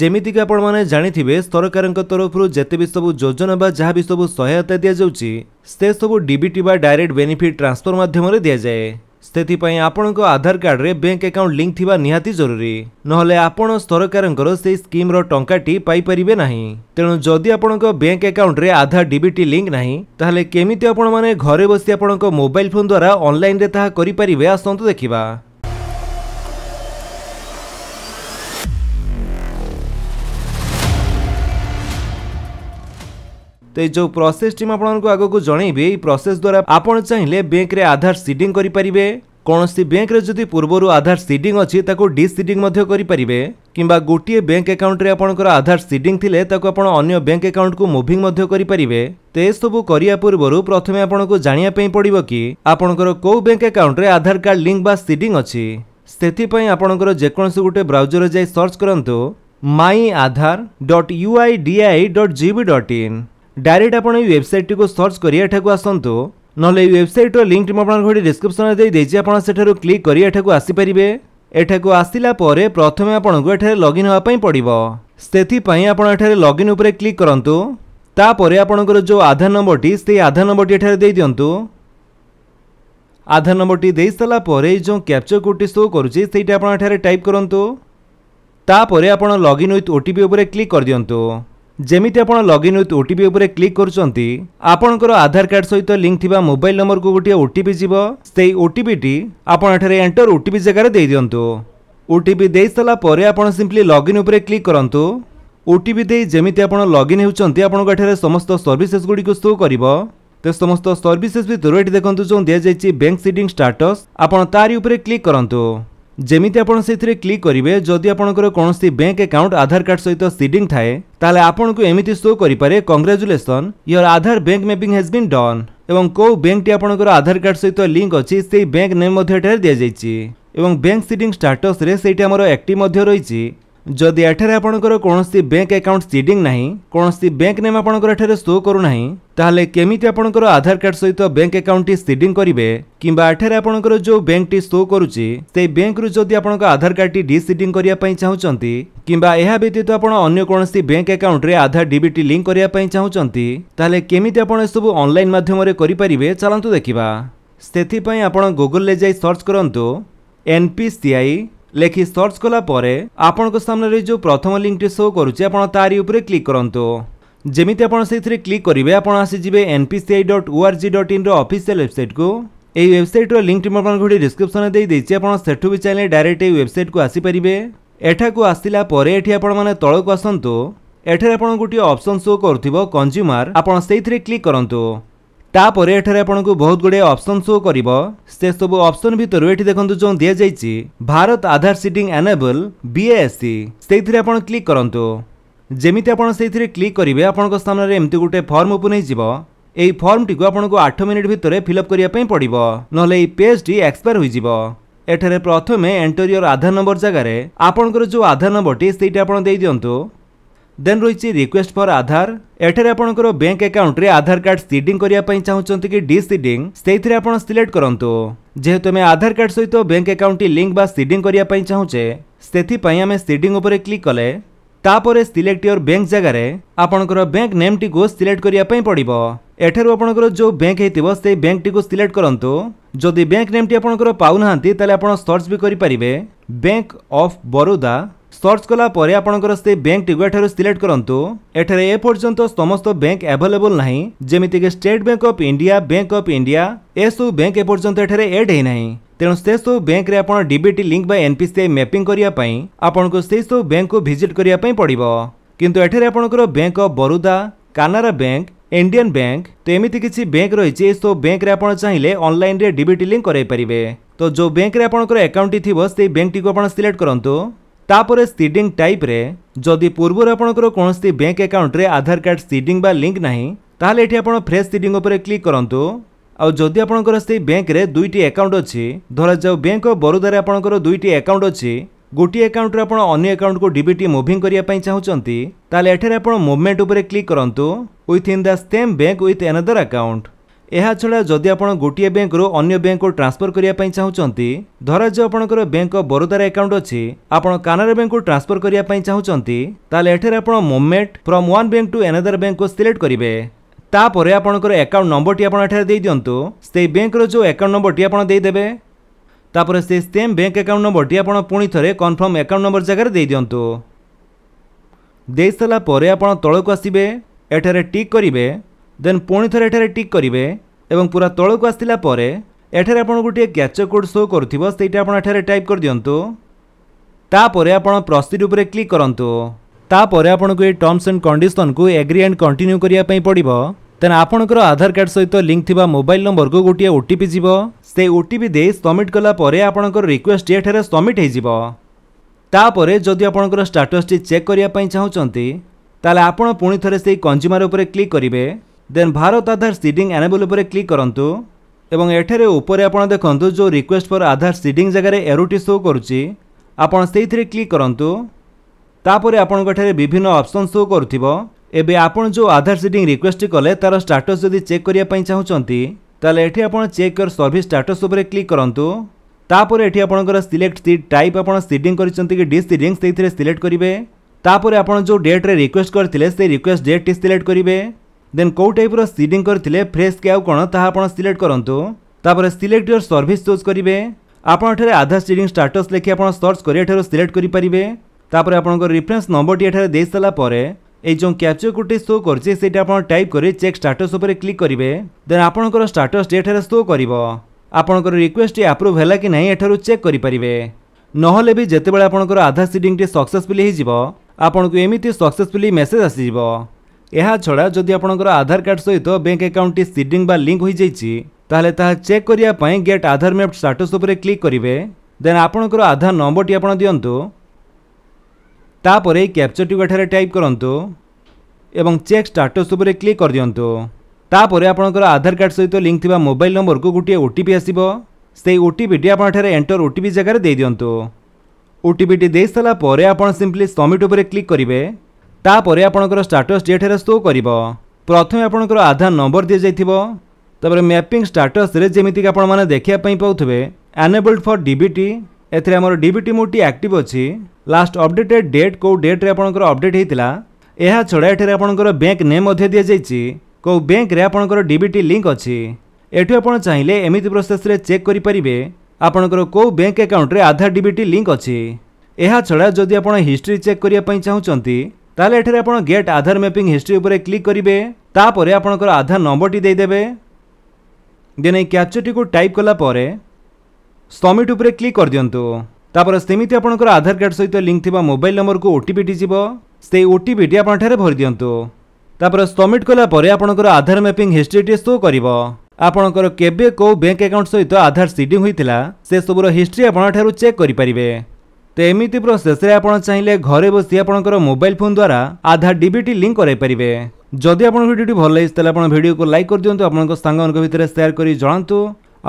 ଯେମିତିକି ଆପଣମାନେ ଜାଣିଥିବେ ସରକାରଙ୍କ ତରଫରୁ ଯେତେ ବି ସବୁ ଯୋଜନା ବା ଯାହା ବି ସବୁ ସହାୟତା ଦିଆଯାଉଛି ସେ ସବୁ ଡିବିଟି ବା ଡାଇରେକ୍ଟ ବେନିଫିଟ୍ ଟ୍ରାନ୍ସଫର ମାଧ୍ୟମରେ ଦିଆଯାଏ ସେଥିପାଇଁ ଆପଣଙ୍କ ଆଧାର କାର୍ଡ଼ରେ ବ୍ୟାଙ୍କ ଆକାଉଣ୍ଟ ଲିଙ୍କ ଥିବା ନିହାତି ଜରୁରୀ ନହେଲେ ଆପଣ ସରକାରଙ୍କର ସେହି ସ୍କିମ୍ର ଟଙ୍କାଟି ପାଇପାରିବେ ନାହିଁ ତେଣୁ ଯଦି ଆପଣଙ୍କ ବ୍ୟାଙ୍କ ଆକାଉଣ୍ଟରେ ଆଧାର ଡିବିଟି ଲିଙ୍କ ନାହିଁ ତାହେଲେ କେମିତି ଆପଣମାନେ ଘରେ ବସି ଆପଣଙ୍କ ମୋବାଇଲ ଫୋନ୍ ଦ୍ୱାରା ଅନଲାଇନରେ ତାହା କରିପାରିବେ ଆସନ୍ତୁ ଦେଖିବା ତ ଏଇ ଯେଉଁ ପ୍ରୋସେସ୍ ଟିମ୍ ଆପଣଙ୍କୁ ଆଗକୁ ଜଣେଇବେ ଏଇ ପ୍ରୋସେସ୍ ଦ୍ୱାରା ଆପଣ ଚାହିଁଲେ ବ୍ୟାଙ୍କରେ ଆଧାର ସିଡିଂ କରିପାରିବେ କୌଣସି ବ୍ୟାଙ୍କରେ ଯଦି ପୂର୍ବରୁ ଆଧାର ସିଡିଂ ଅଛି ତାକୁ ଡିସିଡିଂ ମଧ୍ୟ କରିପାରିବେ କିମ୍ବା ଗୋଟିଏ ବ୍ୟାଙ୍କ ଆକାଉଣ୍ଟରେ ଆପଣଙ୍କର ଆଧାର ସିଡିଂ ଥିଲେ ତାକୁ ଆପଣ ଅନ୍ୟ ବ୍ୟାଙ୍କ ଆକାଉଣ୍ଟକୁ ମୁଭିଂ ମଧ୍ୟ କରିପାରିବେ ତ ଏସବୁ କରିବା ପୂର୍ବରୁ ପ୍ରଥମେ ଆପଣଙ୍କୁ ଜାଣିବା ପାଇଁ ପଡ଼ିବ କି ଆପଣଙ୍କର କେଉଁ ବ୍ୟାଙ୍କ ଆକାଉଣ୍ଟରେ ଆଧାର କାର୍ଡ଼ ଲିଙ୍କ ବା ସିଡିଂ ଅଛି ସେଥିପାଇଁ ଆପଣଙ୍କର ଯେକୌଣସି ଗୋଟେ ବ୍ରାଉଜରରେ ଯାଇ ସର୍ଚ୍ଚ କରନ୍ତୁ my Aadhaar dot U I D I dot ଜିବି ଡଟ୍ ଇନ୍ ডাইরেক্ট আপনার এই ওয়েবসাইটটি সর্চ করি এঠা আসন্তু নহলে এই ওয়েবসাইটর লিঙ্কটি মু আপনার এটি ডিসক্রিপশনে দিয়েছি আপনার সেঠার ক্লিক করে এঠা আসিপারে এঠা আসিলা পরে প্রথমে আপনার এখানে লগইন হওয়া পড়ব সেপাই আপনার এখানে লগইন উপরে ক্লিক করতু তাপরে আপনার যে আধার নম্বরটি সেই আধার নম্বরটি এখানে দিয়ে দিও আধার নম্বরটি দিয়ে সারা পরে যে ক্যাপচর কোডটি শো করুছে সেইটা আপনার এখানে টাইপ করতু তাপরে আপনার লগইন উইথ ওটিপি উপরে ক্লিক করে দিও ଯେମିତି ଆପଣ ଲଗ୍ଇନ୍ ୱିଥ୍ ଓଟିପି ଉପରେ କ୍ଲିକ୍ କରୁଛନ୍ତି ଆପଣଙ୍କର ଆଧାର କାର୍ଡ଼ ସହିତ ଲିଙ୍କ୍ ଥିବା ମୋବାଇଲ ନମ୍ବରକୁ ଗୋଟିଏ ଓଟିପି ଯିବ ସେହି ଓଟିପିଟି ଆପଣ ଏଠାରେ ଏଣ୍ଟର ଓଟିପି ଜାଗାରେ ଦେଇଦିଅନ୍ତୁ ଓଟିପି ଦେଇସାରିଲା ପରେ ଆପଣ ସିମ୍ପଲି ଲଗ୍ଇନ୍ ଉପରେ କ୍ଲିକ୍ କରନ୍ତୁ ଓଟିପି ଦେଇ ଯେମିତି ଆପଣ ଲଗ୍ଇନ୍ ହେଉଛନ୍ତି ଆପଣଙ୍କ ଏଠାରେ ସମସ୍ତ ସର୍ଭିସେସ୍ ଗୁଡ଼ିକୁ ସୋ କରିବ ତ ସମସ୍ତ ସର୍ଭିସେସ୍ ଭିତରୁ ଏଠି ଦେଖନ୍ତୁ ଯେଉଁ ଦିଆଯାଇଛି ବ୍ୟାଙ୍କ ସିଡିଂ ଷ୍ଟାଟସ୍ ଆପଣ ତାରି ଉପରେ କ୍ଲିକ୍ କରନ୍ତୁ যেমিতি আপনার সেই ক্লিক করবে যদি আপনার কোণী ব্যাঙ্ক একাউন্ট আধার কার্ড সহ সিডিং থাকে তাহলে আপনার এমিটি শো করে congratulations your Aadhaar bank mapping has been done এবং কেউ ব্যাঙ্কটি আপনার আধার কার্ড সহ লিঙ্ক অছি সেই ব্যাঙ্ক নেম মধ্যে এটার দিয়েছে এবং ব্যাঙ্ক সিডিং স্টাটসে সেইটি আমার একটিভ রয়েছে ଯଦି ଏଠାରେ ଆପଣଙ୍କର କୌଣସି ବ୍ୟାଙ୍କ ଆକାଉଣ୍ଟ ସିଡିଂ ନାହିଁ କୌଣସି ବ୍ୟାଙ୍କ ନେମ୍ ଆପଣଙ୍କର ଏଠାରେ ଶୋ କରୁନାହିଁ ତାହେଲେ କେମିତି ଆପଣଙ୍କର ଆଧାର କାର୍ଡ଼ ସହିତ ବ୍ୟାଙ୍କ ଆକାଉଣ୍ଟଟି ସିଡିଂ କରିବେ କିମ୍ବା ଏଠାରେ ଆପଣଙ୍କର ଯେଉଁ ବ୍ୟାଙ୍କଟି ଶୋ କରୁଛି ସେହି ବ୍ୟାଙ୍କରୁ ଯଦି ଆପଣଙ୍କ ଆଧାର କାର୍ଡ଼ଟି ଡିସିଡିଂ କରିବା ପାଇଁ ଚାହୁଁଛନ୍ତି କିମ୍ବା ଏହା ବ୍ୟତୀତ ଆପଣ ଅନ୍ୟ କୌଣସି ବ୍ୟାଙ୍କ ଆକାଉଣ୍ଟରେ ଆଧାର ଡିବିଟି ଲିଙ୍କ କରିବା ପାଇଁ ଚାହୁଁଛନ୍ତି ତାହେଲେ କେମିତି ଆପଣ ଏସବୁ ଅନଲାଇନ୍ ମାଧ୍ୟମରେ କରିପାରିବେ ଚାଲନ୍ତୁ ଦେଖିବା ସେଥିପାଇଁ ଆପଣ ଗୁଗୁଲରେ ଯାଇ ସର୍ଚ୍ଚ କରନ୍ତୁ ଏନ୍ ପି ସି ଆଇ ଲେଖି ସର୍ଚ୍ଚ କଲା ପରେ ଆପଣଙ୍କ ସାମ୍ନାରେ ଯେଉଁ ପ୍ରଥମ ଲିଙ୍କଟି ଶୋ କରୁଛି ଆପଣ ତାରି ଉପରେ କ୍ଲିକ୍ କରନ୍ତୁ ଯେମିତି ଆପଣ ସେଥିରେ କ୍ଲିକ୍ କରିବେ ଆପଣ ଆସିଯିବେ N P C I dot O R G dot ଇନ୍ର ଅଫିସିଆଲ୍ ୱେବସାଇଟ୍କୁ এই ওয়েবসাইটর লিঙ্কটি মু আপনার গোটি ডিসক্রিপশনে দিয়ে দিয়েছি আপনার সেঠু বি চাইলে ডাইরেক্ট এই ওয়েবসাইটকু আসিপারে এঠাকু আসিলা পরে এটি আপনার মানে তলকু আসন্তু এঠারে আপনার গোটিয়ে অপসন শো করুব কনজ্যুমার আপনার সেইথিরে ক্লিক করতু ତାପରେ ଏଠାରେ ଆପଣଙ୍କୁ ବହୁତ ଗୁଡ଼ିଏ ଅପସନ୍ ଶୋ କରିବ ସେ ସବୁ ଅପସନ୍ ଭିତରୁ ଏଠି ଦେଖନ୍ତୁ ଯେଉଁ ଦିଆଯାଇଛି Bharat Aadhaar seeding enable BASC ସେଇଥିରେ ଆପଣ କ୍ଲିକ୍ କରନ୍ତୁ ଯେମିତି ଆପଣ ସେଇଥିରେ କ୍ଲିକ୍ କରିବେ ଆପଣଙ୍କ ସ୍ଥାନରେ ଏମିତି ଗୋଟେ ଫର୍ମ ଓପନ୍ ହେଇଯିବ ଏହି ଫର୍ମଟିକୁ ଆପଣଙ୍କୁ ଆଠ ମିନିଟ୍ ଭିତରେ ଫିଲ୍ଅପ୍ କରିବା ପାଇଁ ପଡ଼ିବ ନହେଲେ ଏହି ପେଜ୍ଟି ଏକ୍ସପାୟାର ହୋଇଯିବ ଏଠାରେ ପ୍ରଥମେ ଏଣ୍ଟରିୟର ଆଧାର ନମ୍ବର ଜାଗାରେ ଆପଣଙ୍କର ଯେଉଁ ଆଧାର ନମ୍ବରଟି ସେଇଟା ଆପଣ ଦେଇଦିଅନ୍ତୁ ଦେନ୍ ରହିଛି ରିକ୍ୱେଷ୍ଟ ଫର୍ ଆଧାର ଏଠାରେ ଆପଣଙ୍କର ବ୍ୟାଙ୍କ ଆକାଉଣ୍ଟରେ ଆଧାର କାର୍ଡ ସିଡିଂ କରିବା ପାଇଁ ଚାହୁଁଛନ୍ତି କି ଡି ସିଡିଂ ସେଇଥିରେ ଆପଣ ସିଲେକ୍ଟ କରନ୍ତୁ ଯେହେତୁ ଆମେ ଆଧାର କାର୍ଡ ସହିତ ବ୍ୟାଙ୍କ ଆକାଉଣ୍ଟଟି ଲିଙ୍କ ବା ସିଡିଂ କରିବା ପାଇଁ ଚାହୁଁଛେ ସେଥିପାଇଁ ଆମେ ସିଡିଂ ଉପରେ କ୍ଲିକ୍ କଲେ ତାପରେ ସିଲେକ୍ଟ ୟୋର ବ୍ୟାଙ୍କ ଜାଗାରେ ଆପଣଙ୍କର ବ୍ୟାଙ୍କ ନେମ୍ଟିକୁ ସିଲେକ୍ଟ କରିବା ପାଇଁ ପଡ଼ିବ ଏଠାରୁ ଆପଣଙ୍କର ଯେଉଁ ବ୍ୟାଙ୍କ ହେଇଥିବ ସେଇ ବ୍ୟାଙ୍କଟିକୁ ସିଲେକ୍ଟ କରନ୍ତୁ ଯଦି ବ୍ୟାଙ୍କ ନେମ୍ଟି ଆପଣଙ୍କର ପାଉନାହାନ୍ତି ତାହେଲେ ଆପଣ ସର୍ଚ୍ଚ ବି କରିପାରିବେ ବ୍ୟାଙ୍କ ଅଫ୍ ବରୋଦା सर्च कलापर आपणकर से बैंक टी सिलेक्ट करूँ एठार एपर्यंत समस्त बैंक आभेलेबल ना जमीक State Bank of India Bank of India एसबू बैंक एपर्यंत एठार एड होना ତେଣୁ ସେସବୁ ବ୍ୟାଙ୍କରେ ଆପଣ ଡିବିଟି ଲିଙ୍କ ବା ଏନ୍ପିସିଆଇ ମ୍ୟାପିଂ କରିବା ପାଇଁ ଆପଣଙ୍କୁ ସେହିସବୁ ବ୍ୟାଙ୍କକୁ ଭିଜିଟ୍ କରିବା ପାଇଁ ପଡ଼ିବ କିନ୍ତୁ ଏଠାରେ ଆପଣଙ୍କର bank of Baroda Canara bank Indian bank ତ ଏମିତି କିଛି ବ୍ୟାଙ୍କ ରହିଛି ଏସବୁ ବ୍ୟାଙ୍କରେ ଆପଣ ଚାହିଁଲେ ଅନଲାଇନ୍ରେ ଡିବିଟି ଲିଙ୍କ କରାଇପାରିବେ ତ ଯେଉଁ ବ୍ୟାଙ୍କରେ ଆପଣଙ୍କର ଆକାଉଣ୍ଟଟି ଥିବ ସେହି ବ୍ୟାଙ୍କଟିକୁ ଆପଣ ସିଲେକ୍ଟ କରନ୍ତୁ তাপরে ସିଡିଂ ଟାଇପ୍ରେ ଯଦି ପୂର୍ବରୁ ଆପଣଙ୍କର କୌଣସି ବ୍ୟାଙ୍କ ଆକାଉଣ୍ଟରେ ଆଧାର କାର୍ଡ଼ ସିଡିଂ ବା ଲିଙ୍କ ନାହିଁ ତାହେଲେ ଏଠି ଆପଣ ଫ୍ରେଶ୍ ସିଡିଂ ଉପରେ କ୍ଲିକ୍ କରନ୍ତୁ ଆଉ ଯଦି ଆପଣଙ୍କର ସେଇ ବ୍ୟାଙ୍କରେ ଦୁଇଟି ଆକାଉଣ୍ଟ ଅଛି ଧରାଯାଉ ବ୍ୟାଙ୍କ ଅଫ୍ ବରୋଦାରେ ଆପଣଙ୍କର ଦୁଇଟି ଆକାଉଣ୍ଟ ଅଛି ଗୋଟିଏ ଆକାଉଣ୍ଟରୁ ଆପଣ ଅନ୍ୟ ଆକାଉଣ୍ଟକୁ ଡିବିଟି ମୁଭିଂ କରିବା ପାଇଁ ଚାହୁଁଛନ୍ତି ତାହେଲେ ଏଠାରେ ଆପଣ ମୁଭମେଣ୍ଟ ଉପରେ କ୍ଲିକ୍ କରନ୍ତୁ with in the same bank with another account ଏହା ଛଡ଼ା ଯଦି ଆପଣ ଗୋଟିଏ ବ୍ୟାଙ୍କରୁ ଅନ୍ୟ ବ୍ୟାଙ୍କକୁ ଟ୍ରାନ୍ସଫର କରିବା ପାଇଁ ଚାହୁଁଛନ୍ତି ଧରାଯାଉ ଆପଣଙ୍କର ବ୍ୟାଙ୍କ ଅଫ୍ ବରୋଦାର ଆକାଉଣ୍ଟ ଅଛି ଆପଣ କାନାରା ବ୍ୟାଙ୍କକୁ ଟ୍ରାନ୍ସଫର କରିବା ପାଇଁ ଚାହୁଁଛନ୍ତି ତାହେଲେ ଏଠାରେ ଆପଣ movement from one bank to another ବ୍ୟାଙ୍କକୁ ସିଲେକ୍ଟ କରିବେ ତାପରେ ଆପଣଙ୍କର ଆକାଉଣ୍ଟ ନମ୍ବରଟି ଆପଣ ଏଠାରେ ଦେଇଦିଅନ୍ତୁ ସେଇ ବ୍ୟାଙ୍କର ଯେଉଁ ଆକାଉଣ୍ଟ ନମ୍ବରଟି ଆପଣ ଦେଇଦେବେ ତାପରେ ସେ ସେମ୍ ବ୍ୟାଙ୍କ ଆକାଉଣ୍ଟ ନମ୍ବରଟି ଆପଣ ପୁଣି ଥରେ କନଫର୍ମ ଆକାଉଣ୍ଟ ନମ୍ବର ଜାଗାରେ ଦେଇଦିଅନ୍ତୁ ଦେଇସାରିଲା ପରେ ଆପଣ ତଳକୁ ଆସିବେ ଏଠାରେ ଟିକ୍ କରିବେ ଦେନ୍ ପୁଣି ଥରେ ଏଠାରେ ଟିକ୍ କରିବେ ଏବଂ ପୁରା ତଳକୁ ଆସିଲା ପରେ ଏଠାରେ ଆପଣ ଗୋଟିଏ କ୍ୟାଚ କୋଡ଼୍ ସୋ କରୁଥିବ ସେଇଟା ଆପଣ ଏଠାରେ ଟାଇପ୍ କରିଦିଅନ୍ତୁ ତାପରେ ଆପଣ ପ୍ରସିଦ୍ଧ ଉପରେ କ୍ଲିକ୍ କରନ୍ତୁ ତାପରେ ଆପଣଙ୍କୁ ଏଇ ଟର୍ମସ୍ ଆଣ୍ଡ କଣ୍ଡିସନ୍କୁ ଏଗ୍ରି ଆଣ୍ଡ କଣ୍ଟିନ୍ୟୁ କରିବା ପାଇଁ ପଡ଼ିବ ଦେନ୍ ଆପଣଙ୍କର ଆଧାର କାର୍ଡ଼ ସହିତ ଲିଙ୍କ୍ ଥିବା ମୋବାଇଲ୍ ନମ୍ବରକୁ ଗୋଟିଏ ଓ ଟି ପି ଯିବ ସେ ଓ ଟି ପି ଦେଇ ସବମିଟ୍ କଲା ପରେ ଆପଣଙ୍କର ରିକ୍ୱେଷ୍ଟଟି ଏଠାରେ ସବମିଟ୍ ହୋଇଯିବ ତାପରେ ଯଦି ଆପଣଙ୍କର ଷ୍ଟାଟସ୍ଟି ଚେକ୍ କରିବା ପାଇଁ ଚାହୁଁଛନ୍ତି ତାହେଲେ ଆପଣ ପୁଣି ଥରେ ସେହି କଞ୍ଜୁମାର ଉପରେ କ୍ଲିକ୍ କରିବେ then Bharat Aadhaar seeding enable ଉପରେ କ୍ଲିକ୍ କରନ୍ତୁ ଏବଂ ଏଠାରେ ଉପରେ ଆପଣ ଦେଖନ୍ତୁ ଯେଉଁ ରିକ୍ୱେଷ୍ଟ ଫର୍ ଆଧାର ସିଡିଂ ଜାଗାରେ ଏରୋଟି ଶୋ କରୁଛି ଆପଣ ସେଇଥିରେ କ୍ଲିକ୍ କରନ୍ତୁ ତାପରେ ଆପଣଙ୍କ ଏଠାରେ ବିଭିନ୍ନ ଅପସନ୍ ଶୋ କରୁଥିବ ଏବେ ଆପଣ ଯେଉଁ ଆଧାର ସିଡିଂ ରିକ୍ୱେଷ୍ଟ କଲେ ତା'ର ଷ୍ଟାଟସ୍ ଯଦି ଚେକ୍ କରିବା ପାଇଁ ଚାହୁଁଛନ୍ତି ତାହେଲେ ଏଠି ଆପଣ ଚେକ୍ ୟର୍ ସର୍ଭିସ୍ ଷ୍ଟାଟସ୍ ଉପରେ କ୍ଲିକ୍ କରନ୍ତୁ ତାପରେ ଏଠି ଆପଣଙ୍କର ସିଲେକ୍ଟ ସିଟ୍ ଟାଇପ୍ ଆପଣ ସିଡିଂ କରିଛନ୍ତି କି ଡିସିଡିଂ ସେଇଥିରେ ସିଲେକ୍ଟ କରିବେ ତାପରେ ଆପଣ ଯେଉଁ ଡେଟ୍ରେ ରିକ୍ୱେଷ୍ଟ କରିଥିଲେ ସେଇ ରିକ୍ୱେଷ୍ଟ ଡେଟ୍ଟି ସିଲେକ୍ଟ କରିବେ ଦେନ୍ କେଉଁ ଟାଇପ୍ର ସିଡ଼ିଂ କରିଥିଲେ ଫ୍ରେଶ୍ କି ଆଉ କ'ଣ ତାହା ଆପଣ ସିଲେକ୍ଟ କରନ୍ତୁ ତାପରେ ସିଲେକ୍ଟ ୟୋର୍ ସର୍ଭିସ୍ ଚୁଜ୍ କରିବେ ଆପଣ ଏଠାରେ ଆଧାର ସିଡ଼ିଂ ଷ୍ଟାଟସ୍ ଲେଖି ଆପଣ ସର୍ଚ୍ଚ କରି ଏଠାରୁ ସିଲେକ୍ଟ କରିପାରିବେ ତାପରେ ଆପଣଙ୍କର ରେଫରେନ୍ସ ନମ୍ବରଟି ଏଠାରେ ଦେଇସାରିଲା ପରେ এই যে ক্যাপচর কোডটি শো করছে সেটা আপনার টাইপ করে চেক স্টাটস উপরে ক্লিক করবে দেন আপনার স্টাটসটি এখানে শো করব আপনার রিকোয়েস্টটি আপ্রুভ হল কি না এঠার চেক করে পারে নহলে বি যেতবে আপনার আধার সিডিংটি সকসেসফুলি হয়ে যাব আপনার এমিতি সকসেসফুলি মেসেজ আসিযোগ ଏହାଛଡ଼ା ଯଦି ଆପଣଙ୍କର ଆଧାର କାର୍ଡ଼ ସହିତ ବ୍ୟାଙ୍କ ଆକାଉଣ୍ଟଟି ସିଡିଂ ବା ଲିଙ୍କ୍ ହୋଇଯାଇଛି ତାହେଲେ ତାହା ଚେକ୍ କରିବା ପାଇଁ ଗେଟ୍ ଆଧାର ମ୍ୟାପ୍ ଷ୍ଟାଟସ୍ ଉପରେ କ୍ଲିକ୍ କରିବେ ଦେନ୍ ଆପଣଙ୍କର ଆଧାର ନମ୍ବରଟି ଆପଣ ଦିଅନ୍ତୁ ତାପରେ କ୍ୟାପ୍ଚରଟିକୁ ଏଠାରେ ଟାଇପ୍ କରନ୍ତୁ ଏବଂ ଚେକ୍ ଷ୍ଟାଟସ୍ ଉପରେ କ୍ଲିକ୍ କରିଦିଅନ୍ତୁ ତାପରେ ଆପଣଙ୍କର ଆଧାର କାର୍ଡ଼ ସହିତ ଲିଙ୍କ୍ ଥିବା ମୋବାଇଲ ନମ୍ବରକୁ ଗୋଟିଏ ଓ ଟି ପି ଆସିବ ସେହି ଓ ଟି ପିଟି ଆପଣ ଏଠାରେ ଏଣ୍ଟର ଓ ଟି ପି ଜାଗାରେ ଦେଇଦିଅନ୍ତୁ ଓ ଟି ପିଟି ଦେଇସାରିଲା ପରେ ଆପଣ ସିମ୍ପଲି ସବମିଟ୍ ଉପରେ କ୍ଲିକ୍ କରିବେ ତାପରେ ଆପଣଙ୍କର ଷ୍ଟାଟସ୍ ଯେଠାରେ ଶୋ କରିବ ପ୍ରଥମେ ଆପଣଙ୍କର ଆଧାର ନମ୍ବର ଦିଆଯାଇଥିବ ତାପରେ ମ୍ୟାପିଂ ଷ୍ଟାଟସ୍ରେ ଯେମିତିକି ଆପଣମାନେ ଦେଖିବା ପାଇଁ ପାଉଥିବେ ଆନେବଲ୍ଡ ଫର୍ ଡିବିଟି ଏଥିରେ ଆମର ଡିବିଟି ମୋଡ଼ଟି ଆକ୍ଟିଭ୍ ଅଛି ଲାଷ୍ଟ ଅପଡେଟେଡ୍ ଡେଟ୍ କେଉଁ ଡେଟ୍ରେ ଆପଣଙ୍କର ଅପଡେଟ୍ ହୋଇଥିଲା ଏହା ଛଡ଼ା ଏଠାରେ ଆପଣଙ୍କର ବ୍ୟାଙ୍କ ନେମ୍ ମଧ୍ୟ ଦିଆଯାଇଛି କେଉଁ ବ୍ୟାଙ୍କରେ ଆପଣଙ୍କର ଡିବିଟି ଲିଙ୍କ ଅଛି ଏଠୁ ଆପଣ ଚାହିଁଲେ ଏମିତି ପ୍ରୋସେସ୍ରେ ଚେକ୍ କରିପାରିବେ ଆପଣଙ୍କର କେଉଁ ବ୍ୟାଙ୍କ ଆକାଉଣ୍ଟରେ ଆଧାର ଡିବିଟି ଲିଙ୍କ ଅଛି ଏହା ଛଡ଼ା ଯଦି ଆପଣ ହିଷ୍ଟ୍ରି ଚେକ୍ କରିବା ପାଇଁ ଚାହୁଁଛନ୍ତି ତାହେଲେ ଏଠାରେ ଆପଣ ଗେଟ୍ ଆଧାର ମ୍ୟାପିଂ ହିଷ୍ଟ୍ରି ଉପରେ କ୍ଲିକ୍ କରିବେ ତାପରେ ଆପଣଙ୍କର ଆଧାର ନମ୍ବରଟି ଦେଇଦେବେ ଦେନ୍ ଏହି କ୍ୟାପ୍ଚର୍ଟିକୁ ଟାଇପ୍ କଲା ପରେ ସବମିଟ୍ ଉପରେ କ୍ଲିକ୍ କରିଦିଅନ୍ତୁ ତାପରେ ସେମିତି ଆପଣଙ୍କର ଆଧାର କାର୍ଡ଼ ସହିତ ଲିଙ୍କ୍ ଥିବା ମୋବାଇଲ ନମ୍ବରକୁ ଓଟିପିଟି ଯିବ ସେଇ ଓଟିପିଟି ଆପଣଠାରେ ଭରିଦିଅନ୍ତୁ ତାପରେ ସବମିଟ୍ କଲା ପରେ ଆପଣଙ୍କର ଆଧାର ମ୍ୟାପିଂ ହିଷ୍ଟ୍ରିଟି ସୋ କରିବ ଆପଣଙ୍କର କେବେ କେଉଁ ବ୍ୟାଙ୍କ ଆକାଉଣ୍ଟ ସହିତ ଆଧାର ସିଡିଂ ହୋଇଥିଲା ସେସବୁର ହିଷ୍ଟ୍ରି ଆପଣଙ୍କଠାରୁ ଚେକ୍ କରିପାରିବେ তো ଏମିତି ପ୍ରୋସେସରେ ଆପଣ ଚାହିଁଲେ ଘରେ ବସି ଆପଣଙ୍କର ମୋବାଇଲ ଫୋନ୍ ଦ୍ୱାରା ଆଧାର ଡିବିଟି ଲିଙ୍କ୍ କରାଇପାରିବେ ଯଦି ଆପଣଙ୍କ ଭିଡ଼ିଓଟି ଭଲ ଲାଗିଛି ତାହେଲେ ଆପଣ ଭିଡ଼ିଓକୁ ଲାଇକ୍ କରିଦିଅନ୍ତୁ ଆପଣଙ୍କ ସାଙ୍ଗମାନଙ୍କ ଭିତରେ ସେୟାର କରି ଜଣାନ୍ତୁ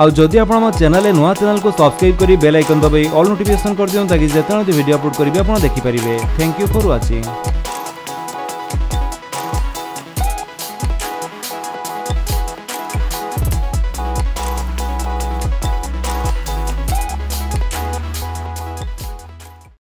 ଆଉ ଯଦି ଆପଣ ଆମ ଚ୍ୟାନେଲରେ ନୂଆ ଚ୍ୟାନେଲକୁ ସବସ୍କ୍ରାଇବ୍ କରି ବେଲ୍ ଆଇକନ୍ ଦବାଇ ଅଲ୍ ନୋଟିଫିକେସନ୍ କରିଦିଅନ୍ତୁ ତାକି ଯେତେବେଳେ ଭିଡ଼ିଓ ଅପଲୋଡ଼ କରିବି ଆପଣ ଦେଖିପାରିବେ ଥ୍ୟାଙ୍କ ୟୁ ଫର୍ ୱାଚିଂ